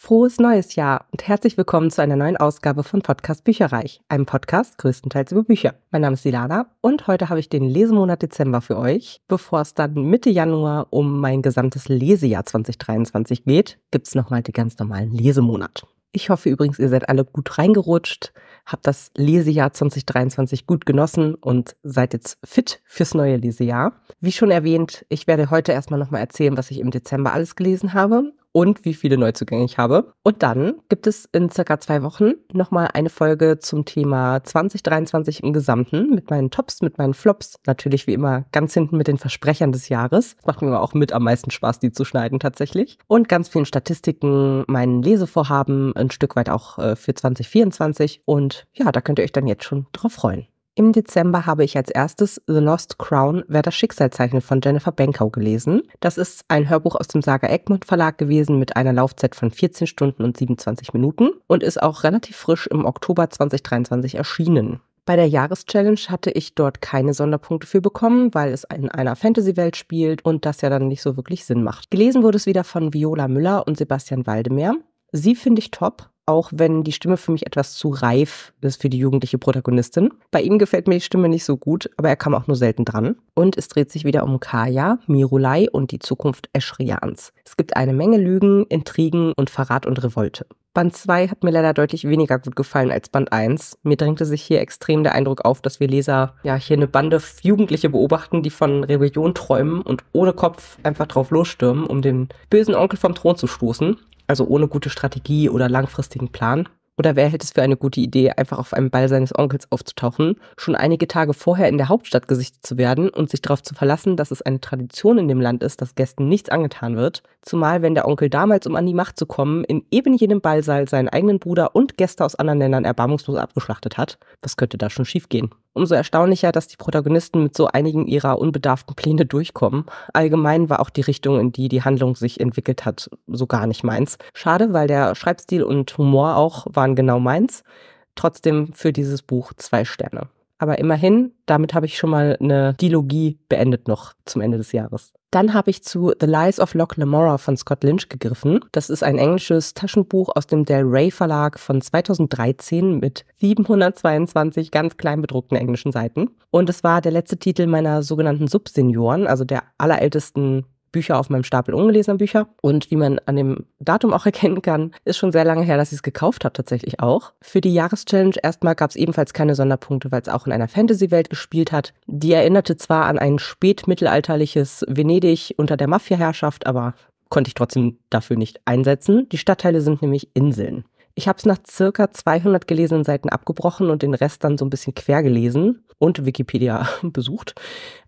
Frohes neues Jahr und herzlich willkommen zu einer neuen Ausgabe von Podcast Bücherreich, einem Podcast größtenteils über Bücher. Mein Name ist Silana und heute habe ich den Lesemonat Dezember für euch. Bevor es dann Mitte Januar um mein gesamtes Lesejahr 2023 geht, gibt es nochmal den ganz normalen Lesemonat. Ich hoffe übrigens, ihr seid alle gut reingerutscht, habt das Lesejahr 2023 gut genossen und seid jetzt fit fürs neue Lesejahr. Wie schon erwähnt, ich werde heute erstmal nochmal erzählen, was ich im Dezember alles gelesen habe und wie viele Neuzugänge ich habe. Und dann gibt es in circa zwei Wochen nochmal eine Folge zum Thema 2023 im Gesamten mit meinen Tops, mit meinen Flops. Natürlich wie immer ganz hinten mit den Versprechern des Jahres. Macht mir auch mit am meisten Spaß, die zu schneiden tatsächlich. Und ganz vielen Statistiken, meinen Lesevorhaben, ein Stück weit auch äh, für 2024. Und ja, da könnt ihr euch dann jetzt schon drauf freuen. Im Dezember habe ich als erstes The Lost Crown, wer das Schicksal zeichnet von Jennifer Benkow gelesen. Das ist ein Hörbuch aus dem Saga Egmont Verlag gewesen mit einer Laufzeit von 14 Stunden und 27 Minuten und ist auch relativ frisch im Oktober 2023 erschienen. Bei der Jahreschallenge hatte ich dort keine Sonderpunkte für bekommen, weil es in einer Fantasy-Welt spielt und das ja dann nicht so wirklich Sinn macht. Gelesen wurde es wieder von Viola Müller und Sebastian Waldemeyer. Sie finde ich top, auch wenn die Stimme für mich etwas zu reif ist für die jugendliche Protagonistin. Bei ihm gefällt mir die Stimme nicht so gut, aber er kam auch nur selten dran. Und es dreht sich wieder um Kaya, Mirulai und die Zukunft Eschrians. Es gibt eine Menge Lügen, Intrigen und Verrat und Revolte. Band 2 hat mir leider deutlich weniger gut gefallen als Band 1. Mir drängte sich hier extrem der Eindruck auf, dass wir Leser ja hier eine Bande Jugendliche beobachten, die von Rebellion träumen und ohne Kopf einfach drauf losstürmen, um den bösen Onkel vom Thron zu stoßen also ohne gute Strategie oder langfristigen Plan? Oder wer hält es für eine gute Idee, einfach auf einem Ball seines Onkels aufzutauchen, schon einige Tage vorher in der Hauptstadt gesichtet zu werden und sich darauf zu verlassen, dass es eine Tradition in dem Land ist, dass Gästen nichts angetan wird, zumal wenn der Onkel damals, um an die Macht zu kommen, in eben jenem Ballsaal seinen eigenen Bruder und Gäste aus anderen Ländern erbarmungslos abgeschlachtet hat? Was könnte da schon schiefgehen? Umso erstaunlicher, dass die Protagonisten mit so einigen ihrer unbedarften Pläne durchkommen. Allgemein war auch die Richtung, in die die Handlung sich entwickelt hat, so gar nicht meins. Schade, weil der Schreibstil und Humor auch waren genau meins. Trotzdem für dieses Buch zwei Sterne. Aber immerhin, damit habe ich schon mal eine Dilogie beendet noch zum Ende des Jahres. Dann habe ich zu The Lies of Locke Lamora von Scott Lynch gegriffen. Das ist ein englisches Taschenbuch aus dem Del Rey Verlag von 2013 mit 722 ganz klein bedruckten englischen Seiten. Und es war der letzte Titel meiner sogenannten Subsenioren, also der allerältesten Bücher auf meinem Stapel ungelesener Bücher. Und wie man an dem Datum auch erkennen kann, ist schon sehr lange her, dass ich es gekauft habe, tatsächlich auch. Für die Jahreschallenge erstmal gab es ebenfalls keine Sonderpunkte, weil es auch in einer Fantasy-Welt gespielt hat. Die erinnerte zwar an ein spätmittelalterliches Venedig unter der Mafia-Herrschaft, aber konnte ich trotzdem dafür nicht einsetzen. Die Stadtteile sind nämlich Inseln. Ich habe es nach circa 200 gelesenen Seiten abgebrochen und den Rest dann so ein bisschen quer gelesen und Wikipedia besucht.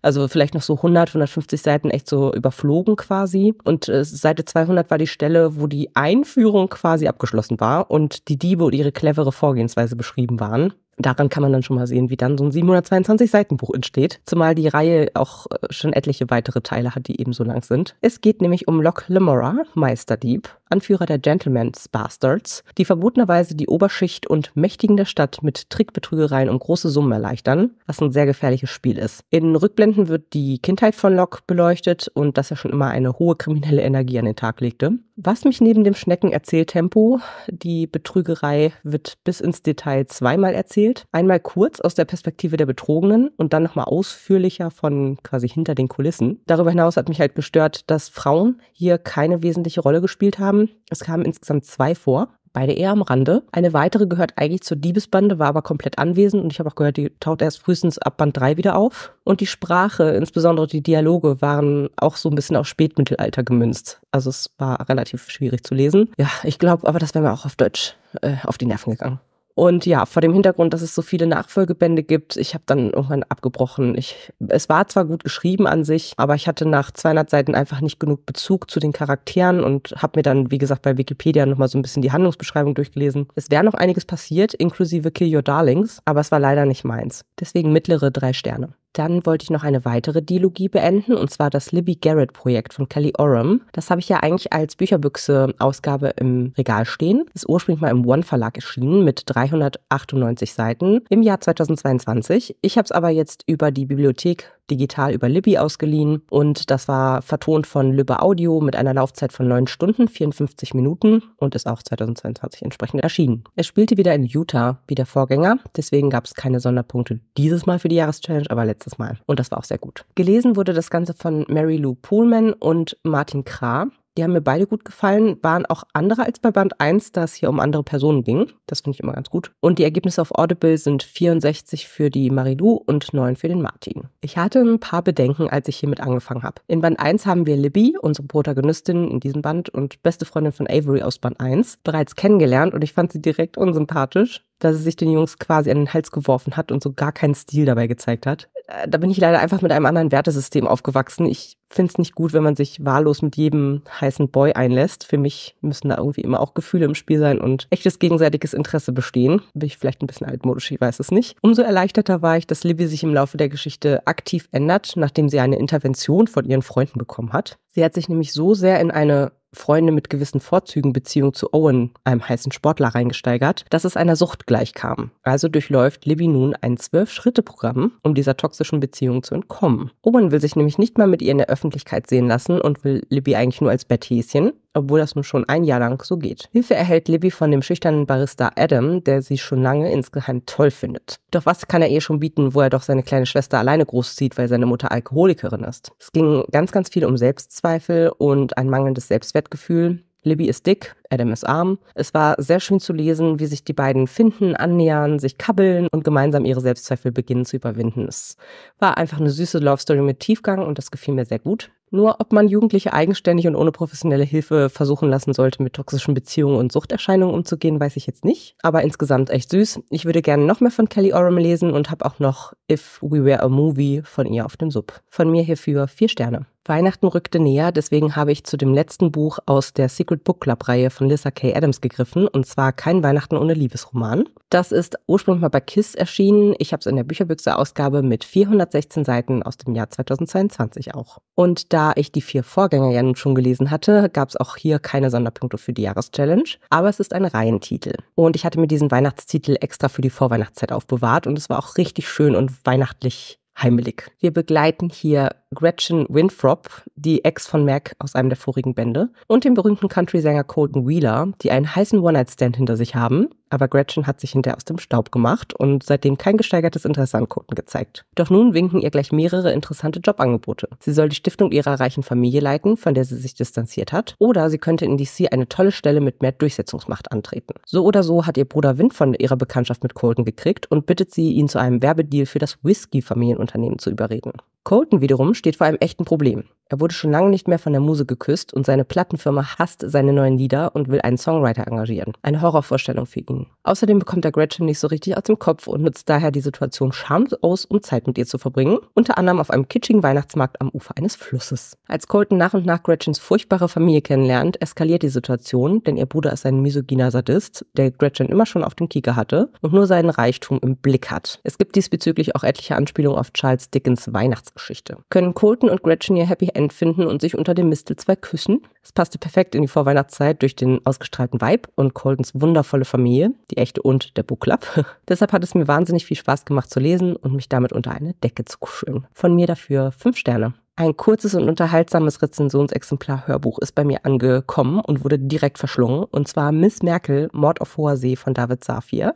Also vielleicht noch so 100, 150 Seiten echt so überflogen quasi. Und äh, Seite 200 war die Stelle, wo die Einführung quasi abgeschlossen war und die Diebe und ihre clevere Vorgehensweise beschrieben waren daran kann man dann schon mal sehen, wie dann so ein 722 Seiten Buch entsteht, zumal die Reihe auch äh, schon etliche weitere Teile hat, die ebenso lang sind. Es geht nämlich um Locke Limora, Meisterdieb, Anführer der Gentleman's Bastards, die verbotenerweise die Oberschicht und Mächtigen der Stadt mit Trickbetrügereien um große Summen erleichtern, was ein sehr gefährliches Spiel ist. In Rückblenden wird die Kindheit von Locke beleuchtet und dass er schon immer eine hohe kriminelle Energie an den Tag legte. Was mich neben dem Schnecken-Erzähltempo, die Betrügerei wird bis ins Detail zweimal erzählt. Einmal kurz aus der Perspektive der Betrogenen und dann nochmal ausführlicher von quasi hinter den Kulissen. Darüber hinaus hat mich halt gestört, dass Frauen hier keine wesentliche Rolle gespielt haben. Es kamen insgesamt zwei vor beide eher am Rande. Eine weitere gehört eigentlich zur Diebesbande, war aber komplett anwesend und ich habe auch gehört, die taucht erst frühestens ab Band 3 wieder auf. Und die Sprache, insbesondere die Dialoge, waren auch so ein bisschen auf Spätmittelalter gemünzt. Also es war relativ schwierig zu lesen. Ja, ich glaube aber, das wäre mir auch auf Deutsch äh, auf die Nerven gegangen. Und ja, vor dem Hintergrund, dass es so viele Nachfolgebände gibt, ich habe dann irgendwann abgebrochen. Ich, es war zwar gut geschrieben an sich, aber ich hatte nach 200 Seiten einfach nicht genug Bezug zu den Charakteren und habe mir dann, wie gesagt, bei Wikipedia nochmal so ein bisschen die Handlungsbeschreibung durchgelesen. Es wäre noch einiges passiert, inklusive Kill Your Darlings, aber es war leider nicht meins. Deswegen mittlere drei Sterne. Dann wollte ich noch eine weitere Dialogie beenden, und zwar das Libby Garrett-Projekt von Kelly Oram. Das habe ich ja eigentlich als Bücherbüchse-Ausgabe im Regal stehen. Ist ursprünglich mal im One-Verlag erschienen mit 398 Seiten im Jahr 2022. Ich habe es aber jetzt über die Bibliothek digital über Libby ausgeliehen und das war vertont von Lübbe Audio mit einer Laufzeit von 9 Stunden, 54 Minuten und ist auch 2022 entsprechend erschienen. Es spielte wieder in Utah, wie der Vorgänger, deswegen gab es keine Sonderpunkte dieses Mal für die Jahreschallenge, aber letztes Mal und das war auch sehr gut. Gelesen wurde das Ganze von Mary Lou Poolman und Martin Krah die haben mir beide gut gefallen, waren auch andere als bei Band 1, da es hier um andere Personen ging. Das finde ich immer ganz gut. Und die Ergebnisse auf Audible sind 64 für die Marilou und 9 für den Martin. Ich hatte ein paar Bedenken, als ich hiermit angefangen habe. In Band 1 haben wir Libby, unsere Protagonistin in diesem Band und beste Freundin von Avery aus Band 1, bereits kennengelernt und ich fand sie direkt unsympathisch dass er sich den Jungs quasi an den Hals geworfen hat und so gar keinen Stil dabei gezeigt hat. Äh, da bin ich leider einfach mit einem anderen Wertesystem aufgewachsen. Ich finde es nicht gut, wenn man sich wahllos mit jedem heißen Boy einlässt. Für mich müssen da irgendwie immer auch Gefühle im Spiel sein und echtes gegenseitiges Interesse bestehen. Bin ich vielleicht ein bisschen altmodisch, ich weiß es nicht. Umso erleichterter war ich, dass Libby sich im Laufe der Geschichte aktiv ändert, nachdem sie eine Intervention von ihren Freunden bekommen hat. Sie hat sich nämlich so sehr in eine Freunde mit gewissen Vorzügen Beziehung zu Owen, einem heißen Sportler, reingesteigert, dass es einer Sucht gleichkam. Also durchläuft Libby nun ein Zwölf-Schritte-Programm, um dieser toxischen Beziehung zu entkommen. Owen will sich nämlich nicht mal mit ihr in der Öffentlichkeit sehen lassen und will Libby eigentlich nur als Betthäschen obwohl das nun schon ein Jahr lang so geht. Hilfe erhält Libby von dem schüchternen Barista Adam, der sie schon lange insgeheim toll findet. Doch was kann er ihr schon bieten, wo er doch seine kleine Schwester alleine großzieht, weil seine Mutter Alkoholikerin ist? Es ging ganz, ganz viel um Selbstzweifel und ein mangelndes Selbstwertgefühl. Libby ist dick, Adam ist arm. Es war sehr schön zu lesen, wie sich die beiden finden, annähern, sich kabbeln und gemeinsam ihre Selbstzweifel beginnen zu überwinden. Es war einfach eine süße Love Story mit Tiefgang und das gefiel mir sehr gut nur ob man Jugendliche eigenständig und ohne professionelle Hilfe versuchen lassen sollte, mit toxischen Beziehungen und Suchterscheinungen umzugehen, weiß ich jetzt nicht. Aber insgesamt echt süß. Ich würde gerne noch mehr von Kelly Oram lesen und habe auch noch If We Were a Movie von ihr auf dem Sub. Von mir hierfür vier Sterne. Weihnachten rückte näher, deswegen habe ich zu dem letzten Buch aus der Secret Book Club Reihe von Lissa K. Adams gegriffen, und zwar Kein Weihnachten ohne Liebesroman. Das ist ursprünglich mal bei KISS erschienen. Ich habe es in der Bücherbüchse-Ausgabe mit 416 Seiten aus dem Jahr 2022 auch. Und da ich die vier Vorgänger ja nun schon gelesen hatte, gab es auch hier keine Sonderpunkte für die Jahreschallenge, aber es ist ein Reihentitel. Und ich hatte mir diesen Weihnachtstitel extra für die Vorweihnachtszeit aufbewahrt und es war auch richtig schön und weihnachtlich heimelig. Wir begleiten hier Gretchen Winthrop, die Ex von Mac aus einem der vorigen Bände, und dem berühmten Country-Sänger Colton Wheeler, die einen heißen One-Night-Stand hinter sich haben. Aber Gretchen hat sich hinterher aus dem Staub gemacht und seitdem kein gesteigertes Interesse an Colton gezeigt. Doch nun winken ihr gleich mehrere interessante Jobangebote. Sie soll die Stiftung ihrer reichen Familie leiten, von der sie sich distanziert hat, oder sie könnte in DC eine tolle Stelle mit mehr Durchsetzungsmacht antreten. So oder so hat ihr Bruder Wind von ihrer Bekanntschaft mit Colton gekriegt und bittet sie, ihn zu einem Werbedeal für das Whisky-Familienunternehmen zu überreden. Colton wiederum steht vor einem echten Problem. Er wurde schon lange nicht mehr von der Muse geküsst und seine Plattenfirma hasst seine neuen Lieder und will einen Songwriter engagieren. Eine Horrorvorstellung für ihn. Außerdem bekommt er Gretchen nicht so richtig aus dem Kopf und nutzt daher die Situation schamlos aus, um Zeit mit ihr zu verbringen, unter anderem auf einem kitschigen Weihnachtsmarkt am Ufer eines Flusses. Als Colton nach und nach Gretchens furchtbare Familie kennenlernt, eskaliert die Situation, denn ihr Bruder ist ein misogyner Sadist, der Gretchen immer schon auf dem Kieker hatte und nur seinen Reichtum im Blick hat. Es gibt diesbezüglich auch etliche Anspielungen auf Charles Dickens Weihnachtsgeschichte. Können Colton und Gretchen ihr Happy End finden und sich unter dem Mistelzweig küssen. Es passte perfekt in die Vorweihnachtszeit durch den ausgestrahlten Vibe und Coldens wundervolle Familie, die echte und der Book Deshalb hat es mir wahnsinnig viel Spaß gemacht zu lesen und mich damit unter eine Decke zu kuscheln. Von mir dafür fünf Sterne. Ein kurzes und unterhaltsames Rezensionsexemplar Hörbuch ist bei mir angekommen und wurde direkt verschlungen. Und zwar Miss Merkel, Mord auf hoher See von David Safir.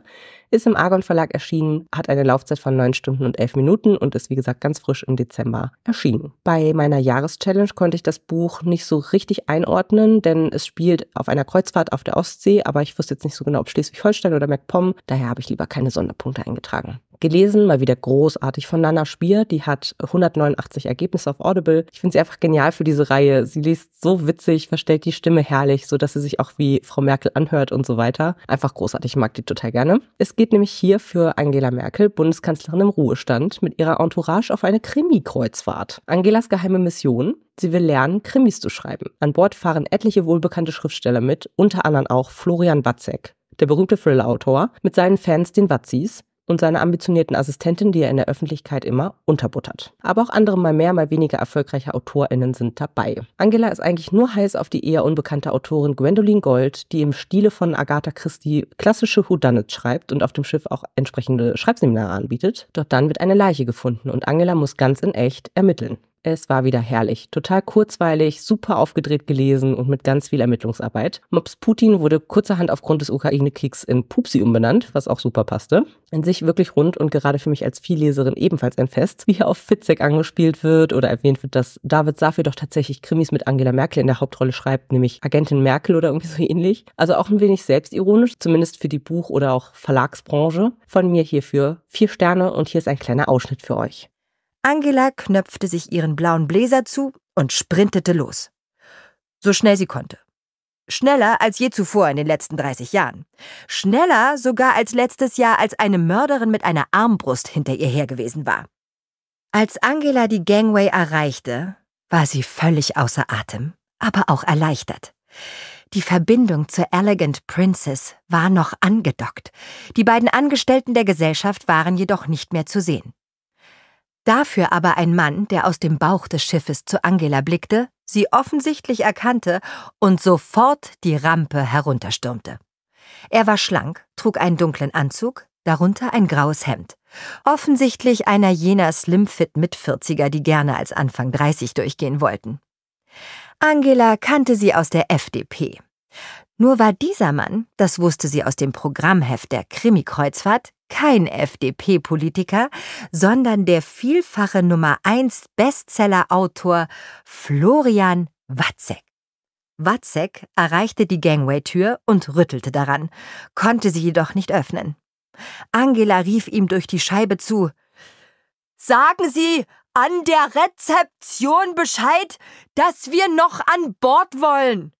Ist im Argon Verlag erschienen, hat eine Laufzeit von 9 Stunden und 11 Minuten und ist wie gesagt ganz frisch im Dezember erschienen. Bei meiner Jahreschallenge konnte ich das Buch nicht so richtig einordnen, denn es spielt auf einer Kreuzfahrt auf der Ostsee, aber ich wusste jetzt nicht so genau, ob Schleswig-Holstein oder MacPom. Daher habe ich lieber keine Sonderpunkte eingetragen gelesen, mal wieder großartig von Nana Spier. Die hat 189 Ergebnisse auf Audible. Ich finde sie einfach genial für diese Reihe. Sie liest so witzig, verstellt die Stimme herrlich, so dass sie sich auch wie Frau Merkel anhört und so weiter. Einfach großartig, ich mag die total gerne. Es geht nämlich hier für Angela Merkel, Bundeskanzlerin im Ruhestand, mit ihrer Entourage auf eine Krimi-Kreuzfahrt. Angelas geheime Mission, Sie will lernen, Krimis zu schreiben. An Bord fahren etliche wohlbekannte Schriftsteller mit, unter anderem auch Florian Watzek, der berühmte Thriller-Autor, mit seinen Fans, den Watzis, und seiner ambitionierten Assistentin, die er in der Öffentlichkeit immer unterbuttert. Aber auch andere mal mehr, mal weniger erfolgreiche AutorInnen sind dabei. Angela ist eigentlich nur heiß auf die eher unbekannte Autorin Gwendoline Gold, die im Stile von Agatha Christie klassische Whodunits schreibt und auf dem Schiff auch entsprechende Schreibseminare anbietet. Doch dann wird eine Leiche gefunden und Angela muss ganz in echt ermitteln. Es war wieder herrlich. Total kurzweilig, super aufgedreht gelesen und mit ganz viel Ermittlungsarbeit. Mops Putin wurde kurzerhand aufgrund des Ukraine-Kriegs in Pupsi umbenannt, was auch super passte. In sich wirklich rund und gerade für mich als Vielleserin ebenfalls ein Fest, wie hier auf Fitzek angespielt wird oder erwähnt wird, dass David Safir doch tatsächlich Krimis mit Angela Merkel in der Hauptrolle schreibt, nämlich Agentin Merkel oder irgendwie so ähnlich. Also auch ein wenig selbstironisch, zumindest für die Buch- oder auch Verlagsbranche. Von mir hierfür vier Sterne und hier ist ein kleiner Ausschnitt für euch. Angela knöpfte sich ihren blauen Bläser zu und sprintete los. So schnell sie konnte. Schneller als je zuvor in den letzten 30 Jahren. Schneller sogar als letztes Jahr, als eine Mörderin mit einer Armbrust hinter ihr her gewesen war. Als Angela die Gangway erreichte, war sie völlig außer Atem, aber auch erleichtert. Die Verbindung zur Elegant Princess war noch angedockt. Die beiden Angestellten der Gesellschaft waren jedoch nicht mehr zu sehen. Dafür aber ein Mann, der aus dem Bauch des Schiffes zu Angela blickte, sie offensichtlich erkannte und sofort die Rampe herunterstürmte. Er war schlank, trug einen dunklen Anzug, darunter ein graues Hemd. Offensichtlich einer jener Slimfit Mitvierziger, die gerne als Anfang 30 durchgehen wollten. Angela kannte sie aus der FDP. Nur war dieser Mann, das wusste sie aus dem Programmheft der Krimi-Kreuzfahrt, kein FDP-Politiker, sondern der vielfache Nummer 1 Bestseller-Autor Florian Watzek. Watzek erreichte die Gangway-Tür und rüttelte daran, konnte sie jedoch nicht öffnen. Angela rief ihm durch die Scheibe zu: Sagen Sie an der Rezeption Bescheid, dass wir noch an Bord wollen!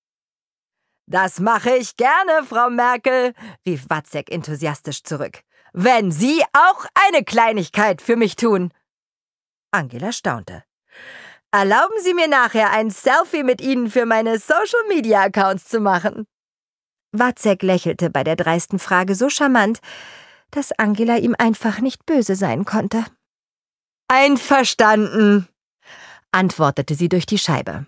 Das mache ich gerne, Frau Merkel, rief Watzek enthusiastisch zurück wenn Sie auch eine Kleinigkeit für mich tun. Angela staunte. Erlauben Sie mir nachher ein Selfie mit Ihnen für meine Social-Media-Accounts zu machen. Watzek lächelte bei der dreisten Frage so charmant, dass Angela ihm einfach nicht böse sein konnte. Einverstanden, antwortete sie durch die Scheibe.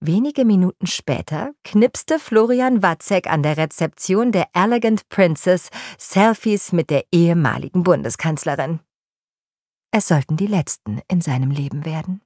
Wenige Minuten später knipste Florian Watzek an der Rezeption der Elegant Princess Selfies mit der ehemaligen Bundeskanzlerin. Es sollten die letzten in seinem Leben werden.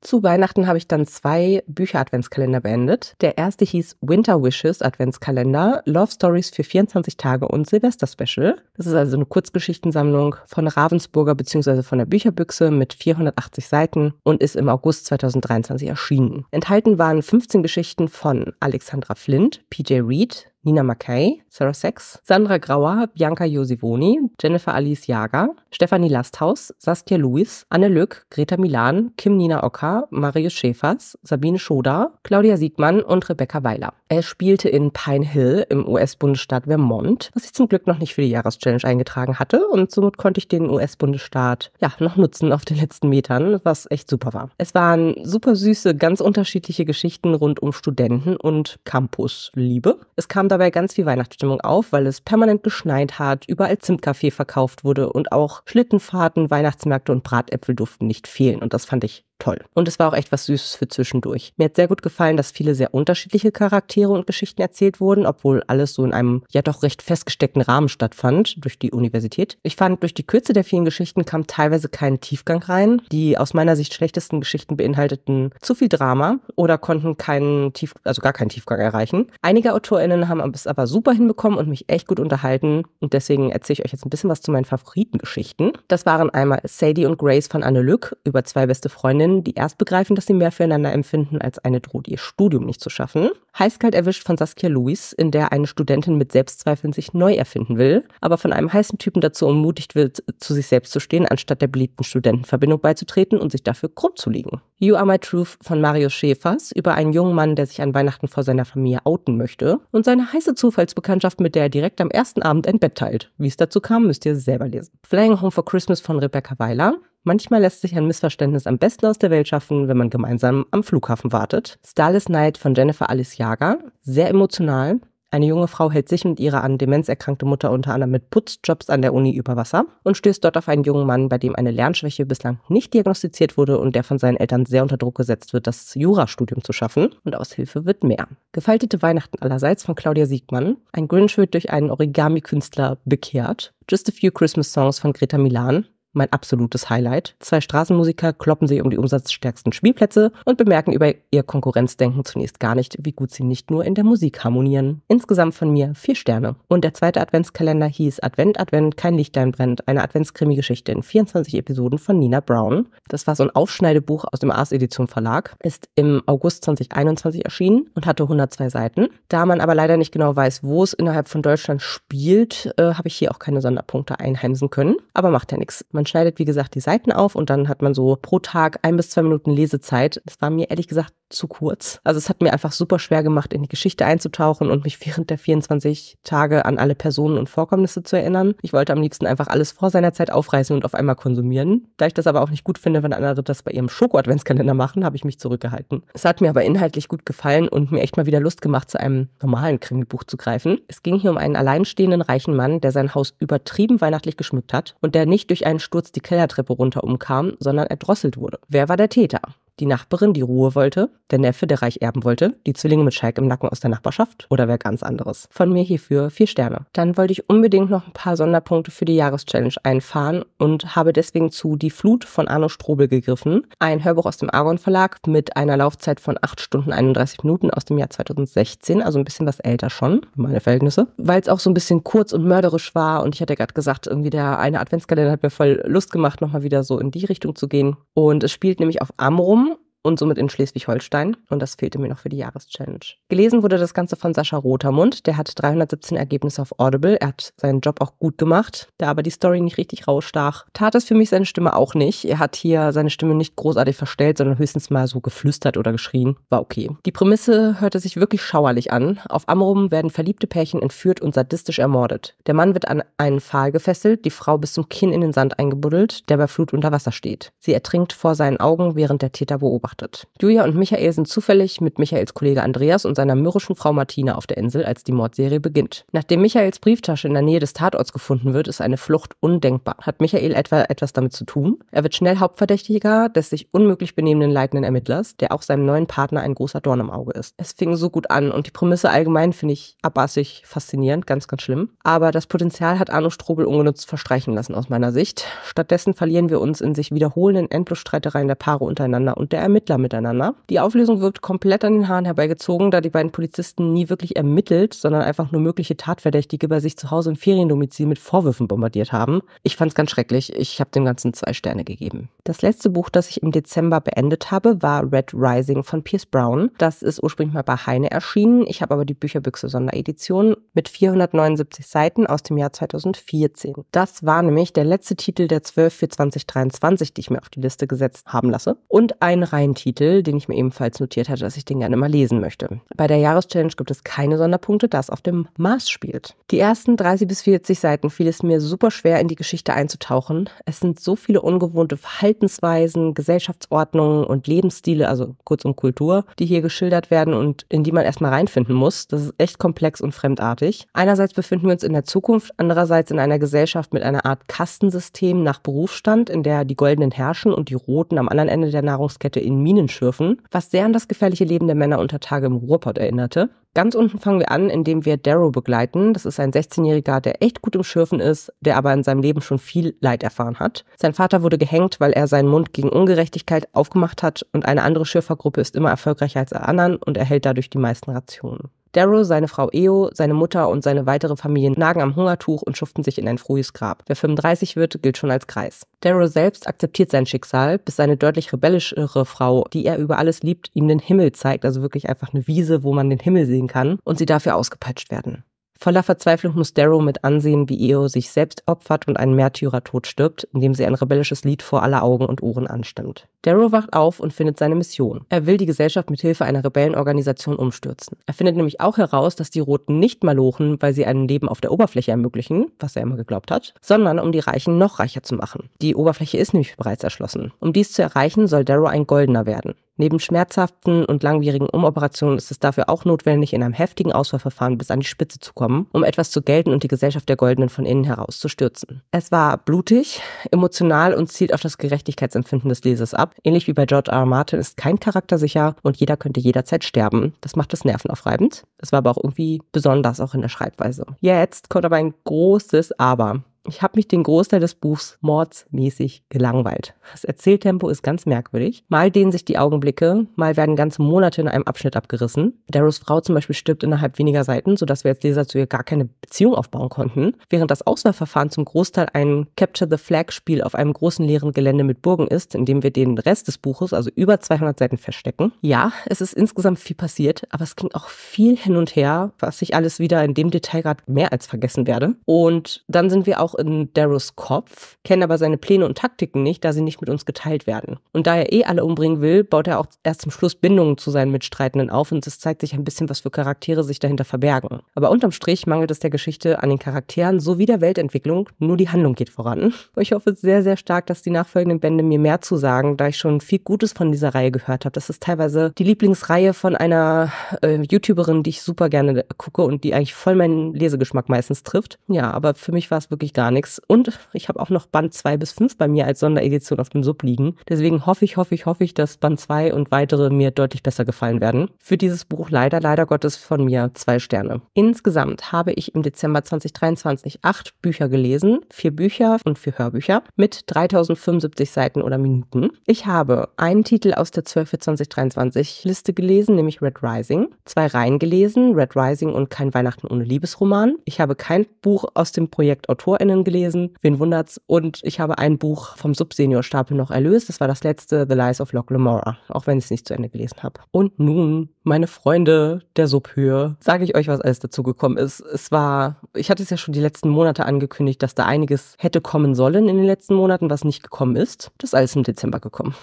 Zu Weihnachten habe ich dann zwei Bücher-Adventskalender beendet. Der erste hieß Winter Wishes Adventskalender, Love Stories für 24 Tage und Silvester Special. Das ist also eine Kurzgeschichtensammlung von Ravensburger bzw. von der Bücherbüchse mit 480 Seiten und ist im August 2023 erschienen. Enthalten waren 15 Geschichten von Alexandra Flint, PJ Reed, Nina Mackay, Sarah Sex, Sandra Grauer, Bianca Josivoni, Jennifer Alice Jager, Stephanie Lasthaus, Saskia Lewis, Anne Lück, Greta Milan, Kim Nina Ocker, Marius Schäfers, Sabine Schoda, Claudia Siegmann und Rebecca Weiler. Er spielte in Pine Hill im US-Bundesstaat Vermont, was ich zum Glück noch nicht für die Jahreschallenge eingetragen hatte und somit konnte ich den US-Bundesstaat ja noch nutzen auf den letzten Metern, was echt super war. Es waren super süße, ganz unterschiedliche Geschichten rund um Studenten und Campusliebe. Es kam da dabei ganz viel Weihnachtsstimmung auf, weil es permanent geschneit hat, überall Zimtkaffee verkauft wurde und auch Schlittenfahrten, Weihnachtsmärkte und Bratäpfel durften nicht fehlen. Und das fand ich toll. Und es war auch echt was Süßes für zwischendurch. Mir hat sehr gut gefallen, dass viele sehr unterschiedliche Charaktere und Geschichten erzählt wurden, obwohl alles so in einem ja doch recht festgesteckten Rahmen stattfand durch die Universität. Ich fand, durch die Kürze der vielen Geschichten kam teilweise kein Tiefgang rein. Die aus meiner Sicht schlechtesten Geschichten beinhalteten zu viel Drama oder konnten keinen Tief, also gar keinen Tiefgang erreichen. Einige AutorInnen haben es aber super hinbekommen und mich echt gut unterhalten. Und deswegen erzähle ich euch jetzt ein bisschen was zu meinen Favoritengeschichten. Das waren einmal Sadie und Grace von Anne Lück über zwei beste Freundinnen Studentinnen, die erst begreifen, dass sie mehr füreinander empfinden als eine droht, ihr Studium nicht zu schaffen. Heißkalt erwischt von Saskia Lewis, in der eine Studentin mit Selbstzweifeln sich neu erfinden will, aber von einem heißen Typen dazu ermutigt wird, zu sich selbst zu stehen, anstatt der beliebten Studentenverbindung beizutreten und sich dafür krumm zu liegen. You Are My Truth von Mario Schäfers über einen jungen Mann, der sich an Weihnachten vor seiner Familie outen möchte und seine heiße Zufallsbekanntschaft, mit der er direkt am ersten Abend ein Bett teilt. Wie es dazu kam, müsst ihr selber lesen. Flying Home for Christmas von Rebecca Weiler Manchmal lässt sich ein Missverständnis am besten aus der Welt schaffen, wenn man gemeinsam am Flughafen wartet. Starless Night von Jennifer Alice Jager. Sehr emotional. Eine junge Frau hält sich und ihre an Demenz erkrankte Mutter unter anderem mit Putzjobs an der Uni über Wasser und stößt dort auf einen jungen Mann, bei dem eine Lernschwäche bislang nicht diagnostiziert wurde und der von seinen Eltern sehr unter Druck gesetzt wird, das Jurastudium zu schaffen. Und aus Hilfe wird mehr. Gefaltete Weihnachten allerseits von Claudia Siegmann. Ein Grinch wird durch einen Origami-Künstler bekehrt. Just a Few Christmas Songs von Greta Milan mein absolutes Highlight. Zwei Straßenmusiker kloppen sich um die umsatzstärksten Spielplätze und bemerken über ihr Konkurrenzdenken zunächst gar nicht, wie gut sie nicht nur in der Musik harmonieren. Insgesamt von mir vier Sterne. Und der zweite Adventskalender hieß Advent, Advent, kein Lichtlein brennt, eine Adventskrimi-Geschichte in 24 Episoden von Nina Brown. Das war so ein Aufschneidebuch aus dem Ars Edition Verlag, ist im August 2021 erschienen und hatte 102 Seiten. Da man aber leider nicht genau weiß, wo es innerhalb von Deutschland spielt, äh, habe ich hier auch keine Sonderpunkte einheimsen können. Aber macht ja nichts man schneidet, wie gesagt, die Seiten auf und dann hat man so pro Tag ein bis zwei Minuten Lesezeit. Das war mir ehrlich gesagt zu kurz. Also es hat mir einfach super schwer gemacht, in die Geschichte einzutauchen und mich während der 24 Tage an alle Personen und Vorkommnisse zu erinnern. Ich wollte am liebsten einfach alles vor seiner Zeit aufreißen und auf einmal konsumieren. Da ich das aber auch nicht gut finde, wenn andere das bei ihrem Schoko-Adventskalender machen, habe ich mich zurückgehalten. Es hat mir aber inhaltlich gut gefallen und mir echt mal wieder Lust gemacht, zu einem normalen Krimi-Buch zu greifen. Es ging hier um einen alleinstehenden reichen Mann, der sein Haus übertrieben weihnachtlich geschmückt hat und der nicht durch einen Sturz die Kellertreppe runter umkam, sondern erdrosselt wurde. Wer war der Täter? die Nachbarin, die Ruhe wollte, der Neffe, der reich erben wollte, die Zwillinge mit Schalk im Nacken aus der Nachbarschaft oder wer ganz anderes. Von mir hierfür vier Sterne. Dann wollte ich unbedingt noch ein paar Sonderpunkte für die Jahreschallenge einfahren und habe deswegen zu Die Flut von Arno Strobel gegriffen, ein Hörbuch aus dem Argon Verlag mit einer Laufzeit von 8 Stunden 31 Minuten aus dem Jahr 2016, also ein bisschen was älter schon, meine Verhältnisse, weil es auch so ein bisschen kurz und mörderisch war und ich hatte gerade gesagt, irgendwie der eine Adventskalender hat mir voll Lust gemacht, nochmal wieder so in die Richtung zu gehen und es spielt nämlich auf Amrum und somit in Schleswig-Holstein. Und das fehlte mir noch für die Jahreschallenge. Gelesen wurde das Ganze von Sascha Rotermund. Der hat 317 Ergebnisse auf Audible. Er hat seinen Job auch gut gemacht. Da aber die Story nicht richtig rausstach, tat es für mich seine Stimme auch nicht. Er hat hier seine Stimme nicht großartig verstellt, sondern höchstens mal so geflüstert oder geschrien. War okay. Die Prämisse hörte sich wirklich schauerlich an. Auf Amrum werden verliebte Pärchen entführt und sadistisch ermordet. Der Mann wird an einen Pfahl gefesselt, die Frau bis zum Kinn in den Sand eingebuddelt, der bei Flut unter Wasser steht. Sie ertrinkt vor seinen Augen, während der Täter beobachtet beobachtet. Julia und Michael sind zufällig mit Michaels Kollege Andreas und seiner mürrischen Frau Martina auf der Insel, als die Mordserie beginnt. Nachdem Michaels Brieftasche in der Nähe des Tatorts gefunden wird, ist eine Flucht undenkbar. Hat Michael etwa etwas damit zu tun? Er wird schnell Hauptverdächtiger des sich unmöglich benehmenden leitenden Ermittlers, der auch seinem neuen Partner ein großer Dorn im Auge ist. Es fing so gut an und die Prämisse allgemein finde ich abassig faszinierend, ganz, ganz schlimm. Aber das Potenzial hat Arno Strobel ungenutzt verstreichen lassen aus meiner Sicht. Stattdessen verlieren wir uns in sich wiederholenden Endlosstreitereien der Paare untereinander und der Ermittler. Ermittler miteinander. Die Auflösung wirkt komplett an den Haaren herbeigezogen, da die beiden Polizisten nie wirklich ermittelt, sondern einfach nur mögliche Tatverdächtige bei sich zu Hause im Feriendomizil mit Vorwürfen bombardiert haben. Ich fand es ganz schrecklich. Ich habe dem Ganzen zwei Sterne gegeben. Das letzte Buch, das ich im Dezember beendet habe, war Red Rising von Pierce Brown. Das ist ursprünglich mal bei Heine erschienen. Ich habe aber die Bücherbüchse Sonderedition mit 479 Seiten aus dem Jahr 2014. Das war nämlich der letzte Titel der 12 für 2023, die ich mir auf die Liste gesetzt haben lasse. Und ein rein einen Titel, den ich mir ebenfalls notiert hatte, dass ich den gerne mal lesen möchte. Bei der Jahreschallenge gibt es keine Sonderpunkte, das auf dem Mars spielt. Die ersten 30 bis 40 Seiten fiel es mir super schwer, in die Geschichte einzutauchen. Es sind so viele ungewohnte Verhaltensweisen, Gesellschaftsordnungen und Lebensstile, also kurzum Kultur, die hier geschildert werden und in die man erstmal reinfinden muss. Das ist echt komplex und fremdartig. Einerseits befinden wir uns in der Zukunft, andererseits in einer Gesellschaft mit einer Art Kastensystem nach Berufsstand, in der die Goldenen herrschen und die Roten am anderen Ende der Nahrungskette in Minenschürfen, was sehr an das gefährliche Leben der Männer unter Tage im Ruhrpott erinnerte. Ganz unten fangen wir an, indem wir Darrow begleiten. Das ist ein 16-Jähriger, der echt gut im Schürfen ist, der aber in seinem Leben schon viel Leid erfahren hat. Sein Vater wurde gehängt, weil er seinen Mund gegen Ungerechtigkeit aufgemacht hat und eine andere Schürfergruppe ist immer erfolgreicher als alle anderen und erhält dadurch die meisten Rationen. Darrow, seine Frau Eo, seine Mutter und seine weitere Familie nagen am Hungertuch und schuften sich in ein frühes Grab. Wer 35 wird, gilt schon als Kreis. Darrow selbst akzeptiert sein Schicksal, bis seine deutlich rebellischere Frau, die er über alles liebt, ihm den Himmel zeigt, also wirklich einfach eine Wiese, wo man den Himmel sehen kann, und sie dafür ausgepeitscht werden. Voller Verzweiflung muss Darrow mit ansehen, wie Io sich selbst opfert und einen Märtyrertod stirbt, indem sie ein rebellisches Lied vor aller Augen und Ohren anstimmt. Darrow wacht auf und findet seine Mission. Er will die Gesellschaft mit Hilfe einer Rebellenorganisation umstürzen. Er findet nämlich auch heraus, dass die Roten nicht malochen, weil sie ein Leben auf der Oberfläche ermöglichen, was er immer geglaubt hat, sondern um die Reichen noch reicher zu machen. Die Oberfläche ist nämlich bereits erschlossen. Um dies zu erreichen, soll Darrow ein Goldener werden. Neben schmerzhaften und langwierigen Umoperationen ist es dafür auch notwendig, in einem heftigen Auswahlverfahren bis an die Spitze zu kommen, um etwas zu gelten und die Gesellschaft der Goldenen von innen heraus zu stürzen. Es war blutig, emotional und zielt auf das Gerechtigkeitsempfinden des Lesers ab. Ähnlich wie bei George R. R. Martin ist kein Charakter sicher und jeder könnte jederzeit sterben. Das macht es nervenaufreibend. Es war aber auch irgendwie besonders, auch in der Schreibweise. Jetzt kommt aber ein großes Aber. Ich habe mich den Großteil des Buchs mordsmäßig gelangweilt. Das Erzähltempo ist ganz merkwürdig. Mal dehnen sich die Augenblicke, mal werden ganze Monate in einem Abschnitt abgerissen. Darrows Frau zum Beispiel stirbt innerhalb weniger Seiten, sodass wir als Leser zu ihr gar keine Beziehung aufbauen konnten, während das Auswahlverfahren zum Großteil ein Capture the Flag-Spiel auf einem großen leeren Gelände mit Burgen ist, in dem wir den Rest des Buches, also über 200 Seiten, verstecken. Ja, es ist insgesamt viel passiert, aber es ging auch viel hin und her, was ich alles wieder in dem Detailgrad mehr als vergessen werde. Und dann sind wir auch in Darrows Kopf, kennen aber seine Pläne und Taktiken nicht, da sie nicht mit uns geteilt werden. Und da er eh alle umbringen will, baut er auch erst zum Schluss Bindungen zu seinen Mitstreitenden auf und es zeigt sich ein bisschen, was für Charaktere sich dahinter verbergen. Aber unterm Strich mangelt es der Geschichte an den Charakteren sowie der Weltentwicklung, nur die Handlung geht voran. ich hoffe sehr, sehr stark, dass die nachfolgenden Bände mir mehr zu sagen, da ich schon viel Gutes von dieser Reihe gehört habe. Das ist teilweise die Lieblingsreihe von einer äh, YouTuberin, die ich super gerne gucke und die eigentlich voll meinen Lesegeschmack meistens trifft. Ja, aber für mich war es wirklich gar gar nichts. Und ich habe auch noch Band 2 bis 5 bei mir als Sonderedition auf dem Sub liegen. Deswegen hoffe ich, hoffe ich, hoffe ich, dass Band 2 und weitere mir deutlich besser gefallen werden. Für dieses Buch leider, leider Gottes von mir zwei Sterne. Insgesamt habe ich im Dezember 2023 acht Bücher gelesen, vier Bücher und vier Hörbücher mit 3075 Seiten oder Minuten. Ich habe einen Titel aus der 12 für 2023 Liste gelesen, nämlich Red Rising, zwei Reihen gelesen, Red Rising und Kein Weihnachten ohne Liebesroman. Ich habe kein Buch aus dem Projekt Autorin Kolleginnen gelesen, wen wundert's? Und ich habe ein Buch vom Subseniorstapel noch erlöst. Das war das letzte, The Lies of Locke Lamora, auch wenn ich es nicht zu Ende gelesen habe. Und nun, meine Freunde der Subhöhe, sage ich euch, was alles dazu gekommen ist. Es war, ich hatte es ja schon die letzten Monate angekündigt, dass da einiges hätte kommen sollen in den letzten Monaten, was nicht gekommen ist. Das ist alles im Dezember gekommen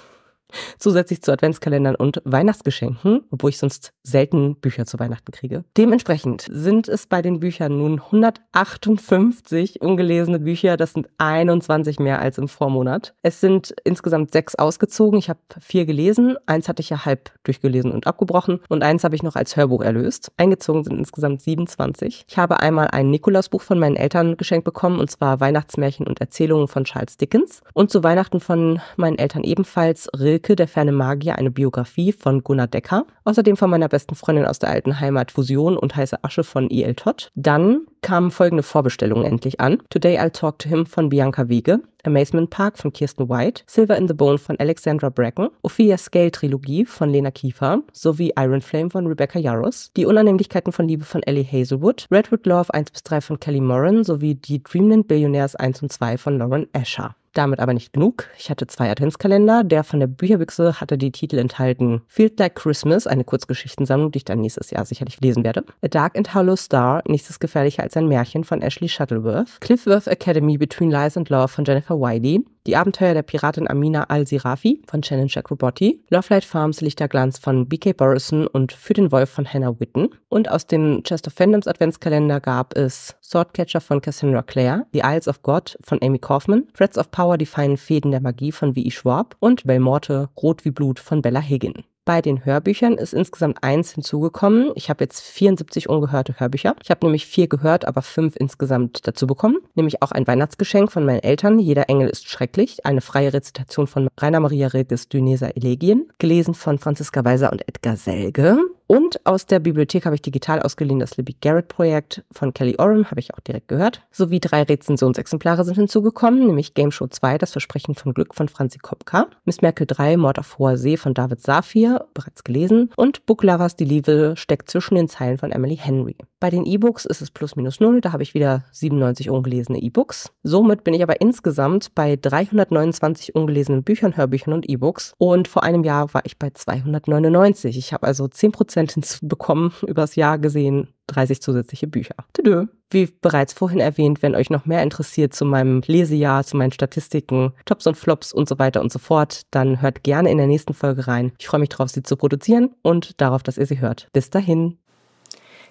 zusätzlich zu Adventskalendern und Weihnachtsgeschenken, obwohl ich sonst selten Bücher zu Weihnachten kriege. Dementsprechend sind es bei den Büchern nun 158 ungelesene Bücher. Das sind 21 mehr als im Vormonat. Es sind insgesamt sechs ausgezogen. Ich habe vier gelesen. Eins hatte ich ja halb durchgelesen und abgebrochen. Und eins habe ich noch als Hörbuch erlöst. Eingezogen sind insgesamt 27. Ich habe einmal ein Nikolausbuch von meinen Eltern geschenkt bekommen, und zwar Weihnachtsmärchen und Erzählungen von Charles Dickens. Und zu Weihnachten von meinen Eltern ebenfalls Rilke Artikel Der ferne Magier, eine Biografie von Gunnar Decker. Außerdem von meiner besten Freundin aus der alten Heimat Fusion und heiße Asche von E.L. Todd. Dann kamen folgende Vorbestellungen endlich an. Today I'll Talk to Him von Bianca Wiege, Amazement Park von Kirsten White, Silver in the Bone von Alexandra Bracken, Ophelia Scale Trilogie von Lena Kiefer sowie Iron Flame von Rebecca Yarros, Die Unannehmlichkeiten von Liebe von Ellie Hazelwood, Redwood Love 1 bis 3 von Kelly Moran sowie Die Dreamland Billionaires 1 und 2 von Lauren Escher. Damit aber nicht genug. Ich hatte zwei Adventskalender. Der von der Bücherbüchse hatte die Titel enthalten Feel Like Christmas, eine Kurzgeschichtensammlung, die ich dann nächstes Jahr sicherlich lesen werde. A Dark and Hollow Star, nächstes gefährlicher als ein Märchen von Ashley Shuttleworth. Cliffworth Academy Between Lies and Love von Jennifer Wiley. Die Abenteuer der Piratin Amina al-Sirafi von Shannon Chakraborty, Love Light Farms Lichterglanz von B.K. Borison und Für den Wolf von Hannah Witten. Und aus dem Chest of Fandoms Adventskalender gab es Swordcatcher von Cassandra Clare, The Isles of God von Amy Kaufman, Threads of Power, die feinen Fäden der Magie von V.E. Schwab und Belmorte, Rot wie Blut von Bella Higgin bei den Hörbüchern ist insgesamt eins hinzugekommen. Ich habe jetzt 74 ungehörte Hörbücher. Ich habe nämlich vier gehört, aber fünf insgesamt dazu bekommen. Nämlich auch ein Weihnachtsgeschenk von meinen Eltern. Jeder Engel ist schrecklich. Eine freie Rezitation von Rainer Maria Rilkes Dyneser Elegien. Gelesen von Franziska Weiser und Edgar Selge. Und aus der Bibliothek habe ich digital ausgeliehen das Libby Garrett Projekt von Kelly Oram, habe ich auch direkt gehört. Sowie drei Rezensionsexemplare sind hinzugekommen, nämlich Game Show 2, Das Versprechen von Glück von Franzi Kopka, Miss Merkel 3, Mord auf hoher See von David Safir, bereits gelesen, und Book Lovers, Die Liebe steckt zwischen den Zeilen von Emily Henry. Bei den E-Books ist es plus minus null, da habe ich wieder 97 ungelesene E-Books. Somit bin ich aber insgesamt bei 329 ungelesenen Büchern, Hörbüchern und E-Books und vor einem Jahr war ich bei 299. Ich habe also 10% Prozent hinzubekommen, übers Jahr gesehen 30 zusätzliche Bücher. Tüdö. Wie bereits vorhin erwähnt, wenn euch noch mehr interessiert zu meinem Lesejahr, zu meinen Statistiken, Tops und Flops und so weiter und so fort, dann hört gerne in der nächsten Folge rein. Ich freue mich darauf, sie zu produzieren und darauf, dass ihr sie hört. Bis dahin.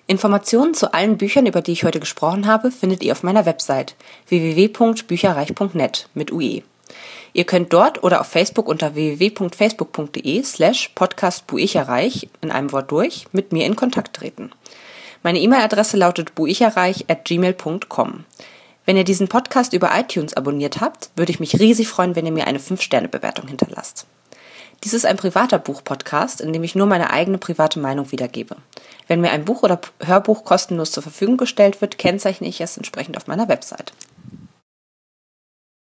Informationen zu allen Büchern, über die ich heute gesprochen habe, findet ihr auf meiner Website www.bücherreich.net mit UE. Ihr könnt dort oder auf Facebook unter www.facebook.de slash podcastbuicherreich in einem Wort durch mit mir in Kontakt treten. Meine E-Mail-Adresse lautet buicherreich at gmail.com. Wenn ihr diesen Podcast über iTunes abonniert habt, würde ich mich riesig freuen, wenn ihr mir eine 5-Sterne-Bewertung hinterlasst. Dies ist ein privater Buch-Podcast, in dem ich nur meine eigene private Meinung wiedergebe. Wenn mir ein Buch oder Hörbuch kostenlos zur Verfügung gestellt wird, kennzeichne ich es entsprechend auf meiner Website.